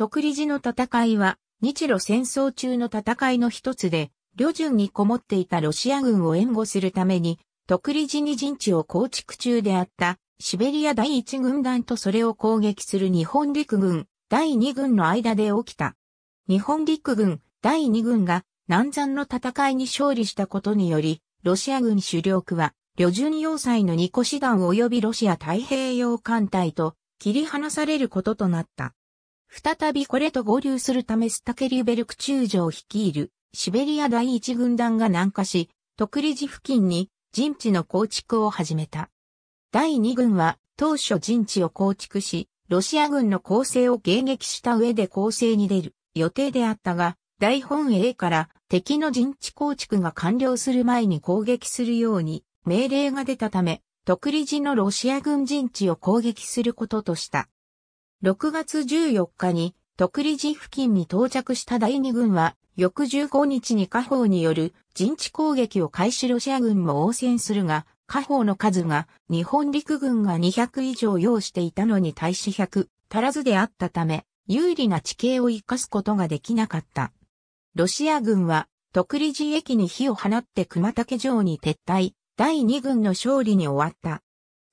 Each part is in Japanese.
徳利寺の戦いは、日露戦争中の戦いの一つで、旅順にこもっていたロシア軍を援護するために、徳利寺に陣地を構築中であった、シベリア第一軍団とそれを攻撃する日本陸軍第二軍の間で起きた。日本陸軍第二軍が南山の戦いに勝利したことにより、ロシア軍主力は、旅順要塞の二個師団及びロシア太平洋艦隊と切り離されることとなった。再びこれと合流するためスタケリュベルク中将率いるシベリア第一軍団が南下し、特理寺付近に陣地の構築を始めた。第二軍は当初陣地を構築し、ロシア軍の攻勢を迎撃した上で攻勢に出る予定であったが、大本営から敵の陣地構築が完了する前に攻撃するように命令が出たため、特理寺のロシア軍陣地を攻撃することとした。6月14日に、特利寺付近に到着した第二軍は、翌15日に火砲による陣地攻撃を開始ロシア軍も応戦するが、火砲の数が日本陸軍が200以上要していたのに対し100足らずであったため、有利な地形を生かすことができなかった。ロシア軍は、特利寺駅に火を放って熊竹城に撤退、第二軍の勝利に終わった。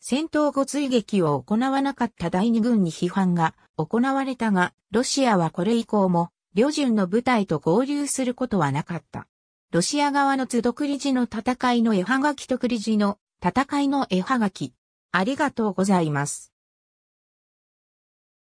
戦闘後追撃を行わなかった第二軍に批判が行われたが、ロシアはこれ以降も、旅順の部隊と合流することはなかった。ロシア側の都独理事の戦いの絵はがきとクリジの戦いの絵はがき。ありがとうございます。